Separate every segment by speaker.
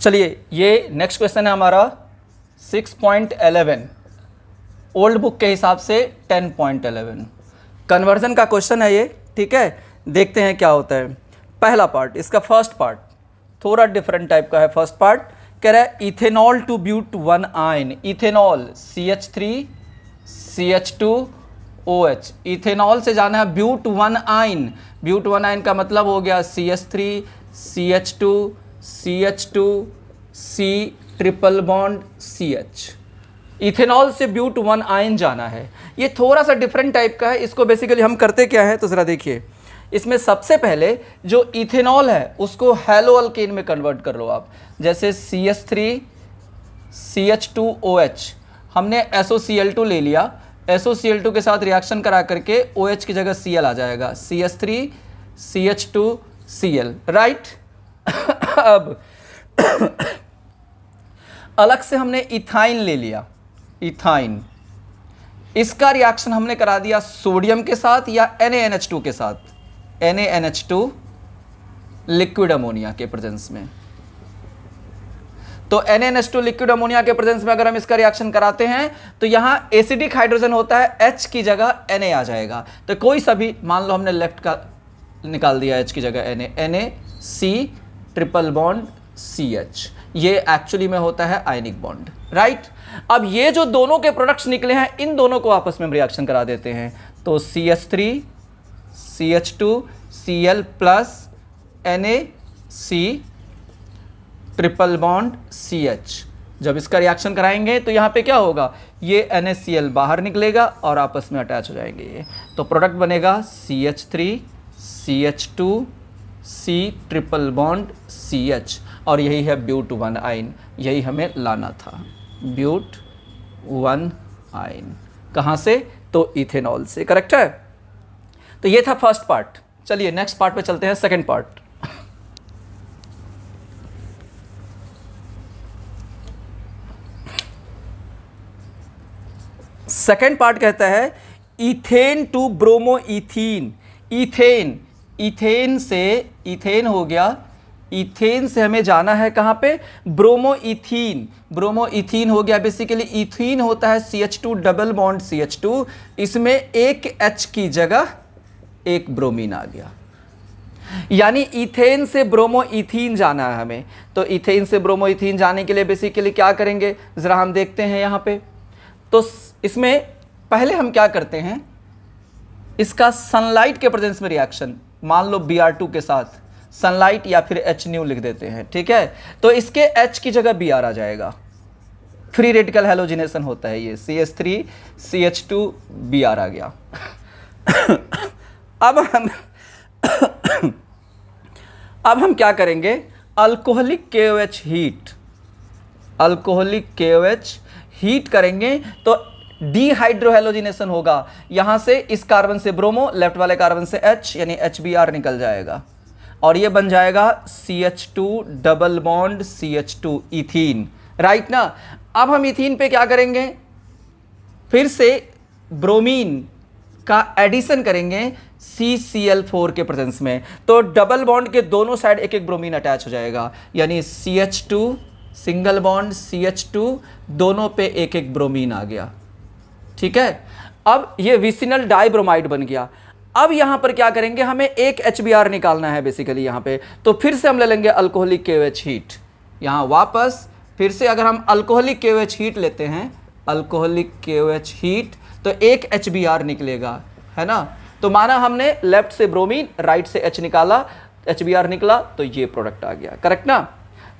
Speaker 1: चलिए ये next question है हमारा six point eleven old book के हिसाब से टेन पॉइंट एलेवन कन्वर्जन का क्वेश्चन है ये ठीक है देखते हैं क्या होता है पहला पार्ट इसका फर्स्ट पार्ट थोड़ा डिफरेंट टाइप का है फर्स्ट पार्ट कह रहा है ethanol to but one yne ethanol C H three C H two O H ethanol से जाना है ब्यूट वन आइन ब्यूट वन आइन का मतलब हो गया C H three C H two C H two C triple bond C H ethanol से but one ion जाना है ये थोड़ा सा डिफरेंट टाइप का है इसको बेसिकली हम करते क्या है तो ज़रा देखिए इसमें सबसे पहले जो इथेनॉल है उसको हेलो अल्केन में कन्वर्ट कर लो आप जैसे C S three C H two O H हमने S O C L two ले लिया S O C L two के साथ रिएक्शन करा करके ओ एच की जगह सी एल आ जाएगा C S three C H two C L right अब अलग से हमने इथाइन ले लिया इथाइन इसका रिएक्शन हमने करा दिया सोडियम के साथ या एन के साथ एन लिक्विड अमोनिया के प्रेजेंस में तो टू लिक्विड अमोनिया के प्रेजेंस में अगर हम इसका रिएक्शन कराते हैं तो यहां एसिडिक हाइड्रोजन होता है H की जगह Na आ जाएगा तो कोई सभी मान लो हमने लेफ्ट का निकाल दिया H की जगह Na Na C triple bond C H ये एक्चुअली में होता है आयनिक बॉन्ड राइट अब ये जो दोनों के प्रोडक्ट्स निकले हैं इन दोनों को आपस में हम रिएक्शन करा देते हैं तो C H three C H two C L plus N A C triple bond C H जब इसका रिएक्शन कराएंगे तो यहाँ पे क्या होगा ये एन बाहर निकलेगा और आपस में अटैच हो जाएंगे ये तो प्रोडक्ट बनेगा C H three C H two C triple bond C H और यही है ब्यूट वन आइन यही हमें लाना था ब्यूट वन आइन कहाँ से तो इथेनॉल से करेक्ट है तो ये था फर्स्ट पार्ट चलिए नेक्स्ट पार्ट पे चलते हैं सेकेंड पार्ट सेकेंड पार्ट कहता है ethane to bromo ethene ethane ethane से इथेन हो गया इथेन से हमें जाना है कहाँ पे ब्रोमो इथीन ब्रोमो इथीन हो गया बेसिकली इथीन होता है C H two double bond C H two इसमें एक एच की जगह एक ब्रोमीन आ गया यानी इथेन से ब्रोमो इथीन जाना है हमें तो इथेन से ब्रोमो इथीन जाने के लिए बेसिकली क्या करेंगे ज़रा हम देखते हैं यहाँ पे तो इसमें पहले हम क्या करते हैं इसका सनलाइट के प्रेजेंस में रिएक्शन मान लो बी के साथ सनलाइट या फिर एच न्यू लिख देते हैं ठीक है तो इसके एच की जगह बी आर आ जाएगा फ्री रेडिकल हेलोजिनेशन होता है ये C H three C H two B R आ गया अब हम अब हम क्या करेंगे alcoholic K O H heat alcoholic के ओ एच हीट करेंगे तो डीहाइड्रोहेलोजिनेशन होगा यहां से इस कार्बन से ब्रोमो लेफ्ट वाले कार्बन से एच यानी एच बी आर निकल जाएगा और ये बन जाएगा C H two double bond C H two ethene right ना अब हम इथीन पे क्या करेंगे फिर से ब्रोमीन का एडिशन करेंगे सी सी एल फोर के प्रेजेंस में तो डबल बॉन्ड के दोनों साइड एक एक ब्रोमीन अटैच हो जाएगा यानी C H two single bond C H two दोनों पे एक एक ब्रोमीन आ गया ठीक है अब ये विसिनल डाइब्रोमाइड बन गया अब यहां पर क्या करेंगे हमें एक एच निकालना है बेसिकली यहां पे तो फिर से हम ले लेंगे अल्कोहलिक के हीट यहां वापस फिर से अगर हम अल्कोहलिक के हीट लेते हैं अल्कोहलिक के हीट तो एक एच निकलेगा है ना तो माना हमने लेफ्ट से ब्रोमीन राइट से एच निकाला एच निकला तो ये प्रोडक्ट आ गया करेक्ट ना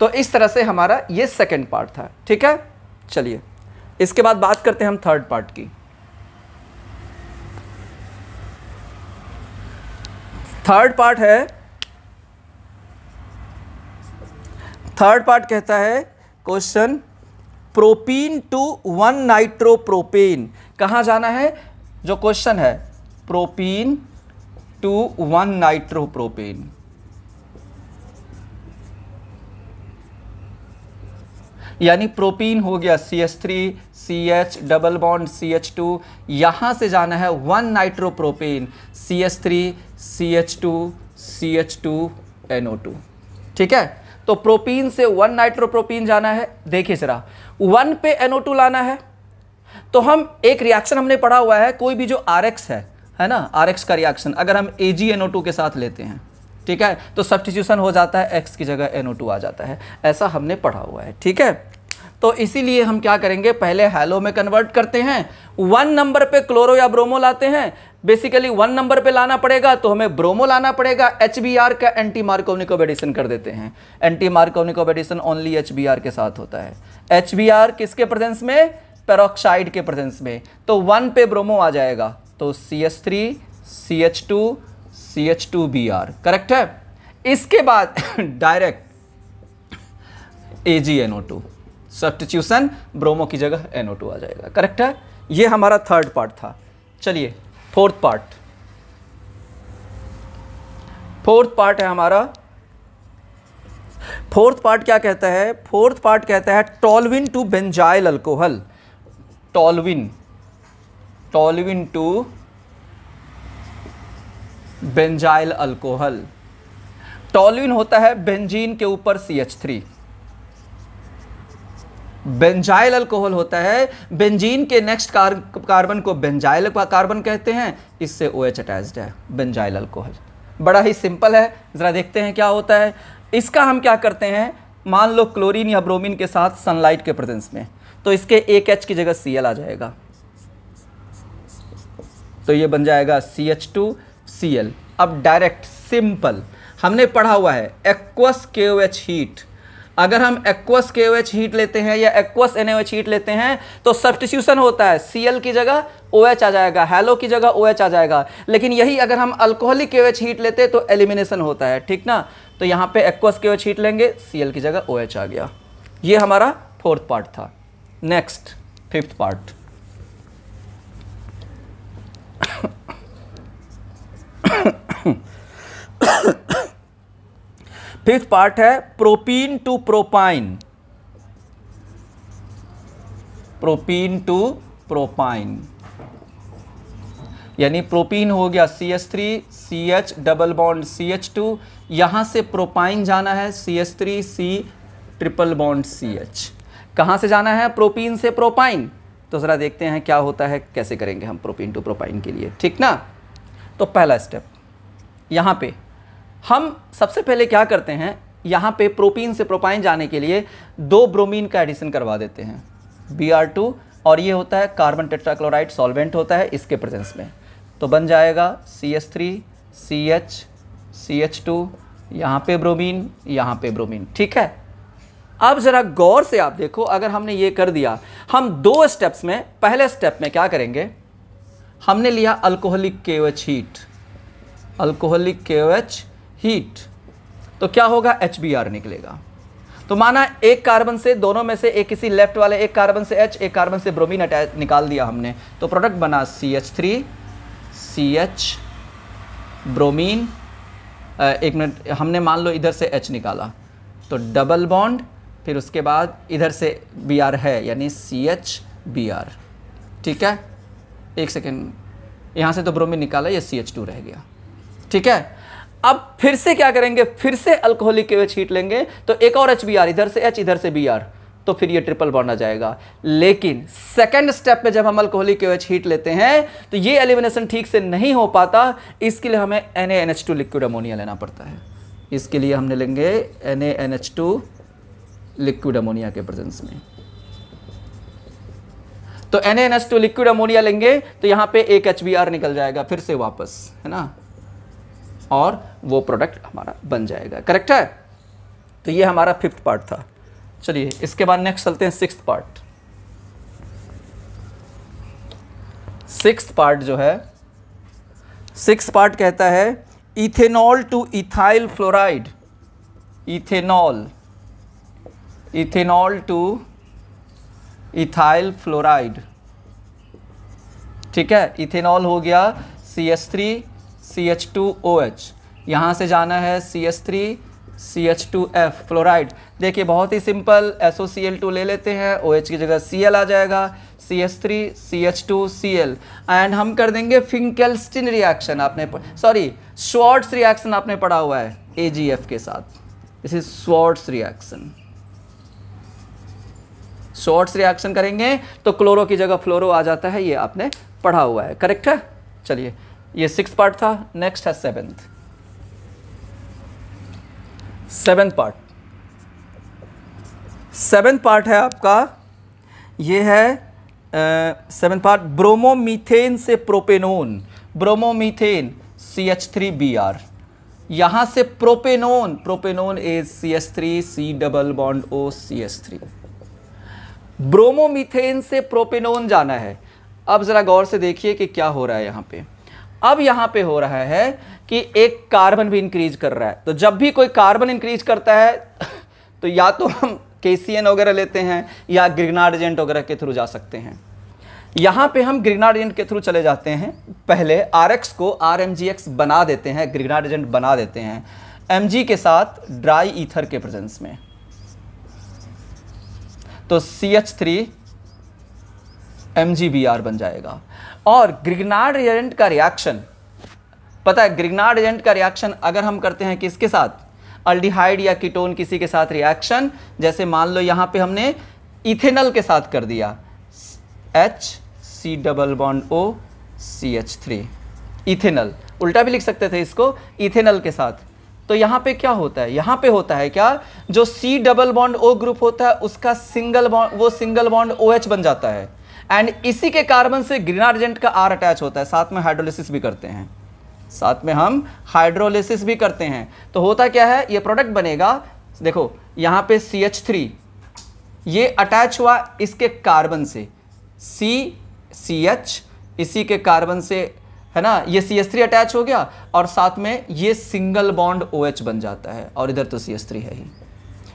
Speaker 1: तो इस तरह से हमारा ये सेकेंड पार्ट था ठीक है चलिए इसके बाद बात करते हैं हम थर्ड पार्ट की थर्ड पार्ट है थर्ड पार्ट कहता है question propene to one nitropropane कहां जाना है जो क्वेश्चन है प्रोपीन टू वन नाइट्रोप्रोपेन यानी प्रोपीन हो गया C H three C H double bond C H two यहां से जाना है one nitropropane C H three C H two C H two N O two ठीक है तो प्रोपीन से वन नाइट्रोप्रोपीन जाना है देखिए जरा वन पे एनओ टू लाना है तो हम एक रिएक्शन हमने पढ़ा हुआ है कोई भी जो आर एक्स है है ना आर एक्स का रिएक्शन अगर हम ए जी एन ओ टू के साथ लेते हैं ठीक है तो सब्सटीट्यूशन हो जाता है एक्स की जगह एन ओ टू आ जाता है ऐसा हमने पढ़ा हुआ है ठीक है तो इसीलिए हम क्या करेंगे पहले हैलो में कन्वर्ट करते हैं वन नंबर पे क्लोरो या ब्रोमो लाते हैं बेसिकली वन नंबर पे लाना पड़ेगा तो हमें ब्रोमो लाना पड़ेगा एच का एंटी मार्कोनिकोब एडिशन कर देते हैं anti Markovnikov addition only H के साथ होता है एच किसके प्रेजेंस में पेरोक्साइड के प्रेजेंस में तो वन पे ब्रोमो आ जाएगा तो C H three C H two C H two B R correct है इसके बाद direct A G N O two substitution bromo की जगह एनओ टू आ जाएगा करेक्ट है ये हमारा थर्ड पार्ट था चलिए फोर्थ पार्ट फोर्थ पार्ट है हमारा फोर्थ पार्ट क्या कहता है फोर्थ पार्ट कहता है toluene to benzyl alcohol toluene toluene to benzyl alcohol toluene होता है बेंजीन के ऊपर C H three benzyl alcohol होता है बेंजीन के नेक्स्ट कार, कार्बन को बेंजाइल कार्बन कहते हैं इससे ओ एच अटैच्ड है बेंजाइल अल्कोहल बड़ा ही सिंपल है ज़रा देखते हैं क्या होता है इसका हम क्या करते हैं मान लो क्लोरीन या ब्रोमीन के साथ सनलाइट के प्रेजेंस में तो इसके एक एच की जगह सी एल आ जाएगा तो ये बन जाएगा C H two C L अब डायरेक्ट सिंपल हमने पढ़ा हुआ है एक्वस के हीट अगर हम एक्वस के हीट लेते हैं या एक्वस एन हीट लेते हैं तो सब्सटीट्यूशन होता है सी की जगह ओ OH आ जाएगा हेलो की जगह ओ OH आ जाएगा लेकिन यही अगर हम अल्कोहलिक के हीट लेते तो एलिमिनेशन होता है ठीक ना तो यहाँ पे एक्वस के हीट लेंगे सी की जगह ओ OH आ गया ये हमारा फोर्थ पार्ट था next fifth part fifth part है propene to propyne propene to propyne यानी प्रोपीन हो गया C S three C H double bond C H two यहां से प्रोपाइन जाना है C S three C triple bond C H कहां से जाना है प्रोपीन से प्रोपाइन तो ज़रा देखते हैं क्या होता है कैसे करेंगे हम प्रोपीन टू प्रोपाइन के लिए ठीक ना तो पहला स्टेप यहां पे हम सबसे पहले क्या करते हैं यहाँ पे प्रोपीन से प्रोपाइन जाने के लिए दो ब्रोमीन का एडिशन करवा देते हैं बी आर टू और ये होता है कार्बन टेट्राक्लोराइड सॉल्वेंट होता है इसके प्रेजेंस में तो बन जाएगा C H three C H C H two यहाँ पे ब्रोमीन यहाँ पे ब्रोमीन ठीक है अब ज़रा गौर से आप देखो अगर हमने ये कर दिया हम दो स्टेप्स में पहले स्टेप में क्या करेंगे हमने लिया alcoholic K H heat alcoholic K H heat तो क्या होगा एच निकलेगा तो माना एक कार्बन से दोनों में से एक किसी लेफ्ट वाले एक कार्बन से एच एक कार्बन से ब्रोमीन अटैच निकाल दिया हमने तो प्रोडक्ट बना C H three C H bromine एक मिनट हमने मान लो इधर से एच निकाला तो डबल बॉन्ड फिर उसके बाद इधर से बी आर है यानी सी एच बी आर ठीक है एक सेकेंड यहाँ से तो ब्रोमीन निकाला ये सी एच टू रह गया ठीक है अब फिर से क्या करेंगे फिर से अल्कोहलिक केवेज हीट लेंगे तो एक और एच इधर से एच इधर से बी तो फिर ये ट्रिपल बॉन्ड आ जाएगा लेकिन सेकेंड स्टेप में जब हम अल्कोहलिक हीट लेते हैं तो ये एलिमिनेशन ठीक से नहीं हो पाता इसके लिए हमें N N H two liquid ammonia लेना पड़ता है इसके लिए हमने लेंगे N N H two liquid ammonia के प्रेजेंस में तो N N H two liquid ammonia लेंगे तो यहां पर एक एच बी आर निकल जाएगा फिर से वापस है ना और वो प्रोडक्ट हमारा बन जाएगा करेक्ट है तो ये हमारा फिफ्थ पार्ट था चलिए इसके बाद नेक्स्ट चलते हैं सिक्स पार्ट सिक्स पार्ट जो है सिक्स पार्ट कहता है ethanol to ethyl fluoride ethanol ethanol to ethyl fluoride ठीक है इथेनॉल हो गया C S three C H two O H यहाँ से जाना है C H three C H two F fluoride देखिए बहुत ही simple S O C L two ले लेते हैं ओ एच की जगह सी एल आ जाएगा C H three C H two C L and हम कर देंगे फिंकेलस्टिन रिएक्शन आपने सॉरी शॉर्ट्स रिएक्शन आपने पढ़ा हुआ है ए जी एफ के साथ this is Swarts reaction Swarts reaction करेंगे तो क्लोरो की जगह फ्लोरो आ जाता है ये आपने पढ़ा हुआ है करेक्ट है चलिए ये सिक्स पार्ट था नेक्स्ट है seventh seventh part seventh part है आपका ये है सेवन पार्ट ब्रोमोमीथेन से propanone bromomethane C H three B R यहां से propanone propanone is C H three C double bond O C H three bromomethane से प्रोपेनोन जाना है अब ज़रा गौर से देखिए कि क्या हो रहा है यहां पे अब यहां पे हो रहा है कि एक कार्बन भी इंक्रीज कर रहा है तो जब भी कोई कार्बन इंक्रीज करता है तो या तो हम के वगैरह लेते हैं या ग्रिगनाड एजेंट वगैरह के थ्रू जा सकते हैं यहां पे हम ग्रिगनाड एजेंट के थ्रू चले जाते हैं पहले आर को आर बना देते हैं ग्रिगनाड एजेंट बना देते हैं एम के साथ ड्राई ईथर के प्रेजेंस में तो सी एच थ्री एम बन जाएगा और ग्रिगनार्ड एजेंट का रिएक्शन पता है ग्रिगनार्ड एजेंट का रिएक्शन अगर हम करते हैं किसके साथ अल्डिहाइड या कीटोन किसी के साथ रिएक्शन जैसे मान लो यहाँ पे हमने इथेनल के साथ कर दिया H C double bond O C H three ethanal उल्टा भी लिख सकते थे इसको इथेनल के साथ तो यहाँ पे क्या होता है यहाँ पे होता है क्या जो C double bond O group होता है उसका सिंगल बॉन्ड वो single bond O OH H बन जाता है एंड इसी के कार्बन से ग्रीनार्जेंट का आर अटैच होता है साथ में हाइड्रोलिसिस भी करते हैं साथ में हम हाइड्रोलिसिस भी करते हैं तो होता क्या है ये प्रोडक्ट बनेगा देखो यहाँ पे सी एच थ्री ये अटैच हुआ इसके कार्बन से सी सी एच इसी के कार्बन से है ना ये सी एस थ्री अटैच हो गया और साथ में ये सिंगल बॉन्ड ओ OH बन जाता है और इधर तो सी एस थ्री है ही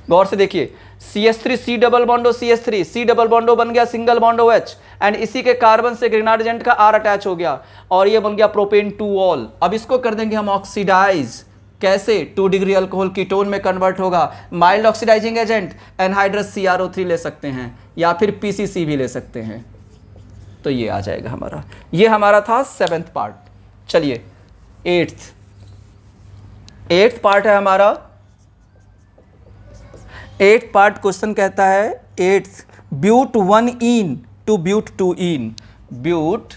Speaker 1: गौर से देखिए C S three C double bond O C S three C double bond O बन गया सिंगल बॉन्डो एच एंड इसी के कार्बन से ग्रेनाडजेंट का आर अटैच हो गया और ये बन गया प्रोपेन टू ऑल अब इसको कर देंगे हम ऑक्सीडाइज कैसे टू डिग्री अल्कोहल कीटोन में कन्वर्ट होगा mild oxidizing agent anhydrous C R O three ले सकते हैं या फिर पी सी सी भी ले सकते हैं तो ये आ जाएगा हमारा ये हमारा था सेवेंथ पार्ट चलिए एट्थ एट्थ पार्ट है हमारा एट पार्ट क्वेश्चन कहता है eighth but one ene to but two ene but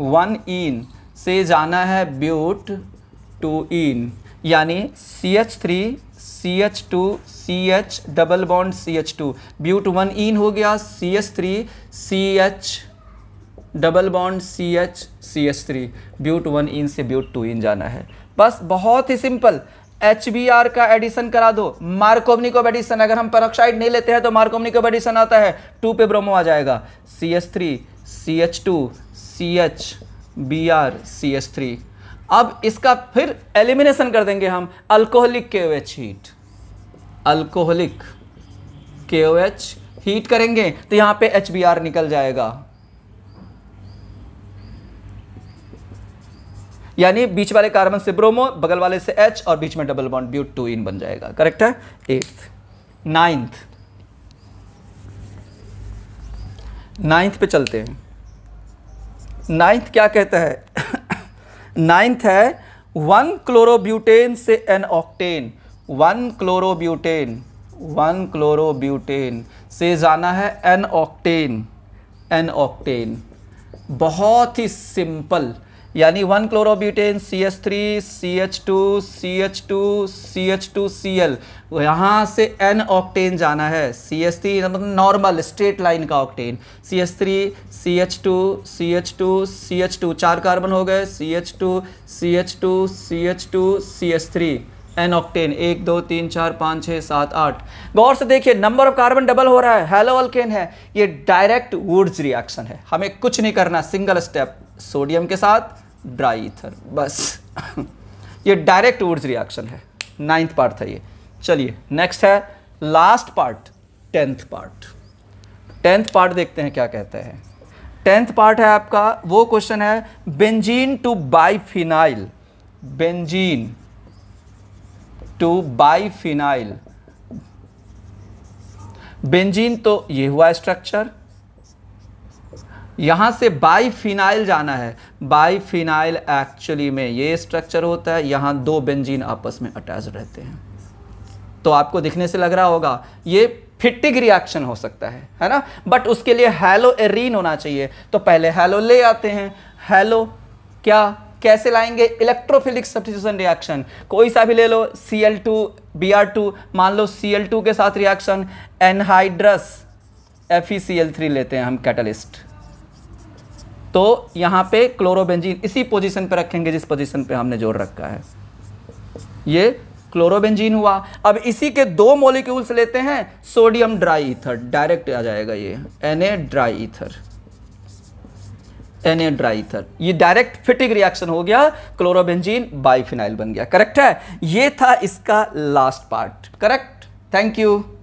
Speaker 1: one ene से जाना है ब्यूट टू इन यानी C H three C H two C H double bond C H two but one ene हो गया C H three C H double bond C H C H three but one ene से ब्यूट two ene जाना है बस बहुत ही simple H B R का addition करा दो मार्कोवनिकोव एडिशन अगर हम परोक्साइड नहीं लेते हैं तो मार्कोवनिकोव एडिशन आता है टू पे ब्रोमो आ जाएगा C H three C H two C H B R C H three अब इसका फिर एलिमिनेशन कर देंगे हम alcoholic K O H heat alcoholic के ओ एच हीट करेंगे तो यहाँ पे एच बी आर निकल जाएगा यानी बीच वाले कार्बन से ब्रोमो बगल वाले से एच और बीच में double bond but two ene बन जाएगा करेक्ट है एट्थ नाइन्थ नाइन्थ पे चलते हैं नाइन्थ क्या कहता है नाइन्थ है वन क्लोरोब्यूटेन से N octane one chlorobutane one chlorobutane से जाना है एन ऑक्टेन एन ऑक्टेन बहुत ही सिंपल यानी one chlorobutane C H three C H two C H two C H two C L यहाँ से एन ऑक्टेन जाना है सी एस थ्री मतलब नॉर्मल स्ट्रेट लाइन का octane C S three C H two C H two C H two चार carbon हो गए C H two C H two C H two C H three N octane एक दो तीन चार पाँच छः सात आठ गौर से देखिए नंबर ऑफ कार्बन डबल हो रहा है हेलो अल्केन है ये डायरेक्ट वुड्स रिएक्शन है हमें कुछ नहीं करना सिंगल स्टेप सोडियम के साथ ड्राई ईथर बस ये डायरेक्ट वुड्स रिएक्शन है नाइन्थ पार्ट था ये चलिए नेक्स्ट है last part tenth part tenth part देखते हैं क्या कहते हैं टेंथ पार्ट है आपका वो क्वेश्चन है benzene to biphenyl benzene to biphenyl benzene तो ये हुआ स्ट्रक्चर यहाँ से बाईफिनाइल जाना है बाईफिनाइल एक्चुअली में ये स्ट्रक्चर होता है यहाँ दो बेंजीन आपस में अटैच रहते हैं तो आपको दिखने से लग रहा होगा ये फिटिक रिएक्शन हो सकता है है ना बट उसके लिए हेलो एरिन होना चाहिए तो पहले हेलो ले आते हैं हेलो क्या कैसे लाएंगे इलेक्ट्रोफिलिक सब्सिट्यूशन रिएक्शन कोई सा भी ले लो C L two B R two मान लो सी एल टू के साथ reaction anhydrous F E C L three लेते हैं हम कैटलिस्ट तो यहाँ पे क्लोरोबेंजीन इसी पोजीशन पे रखेंगे जिस पोजीशन पे हमने जोड़ रखा है ये क्लोरोबेंजीन हुआ अब इसी के दो मोलिक्यूल्स लेते हैं सोडियम ड्राई इथर डायरेक्ट आ जाएगा ये in dry ether in dry ether ये डायरेक्ट फिटिंग रिएक्शन हो गया क्लोरोबेंजीन बाईफिनाइल बन गया करेक्ट है ये था इसका last part correct thank you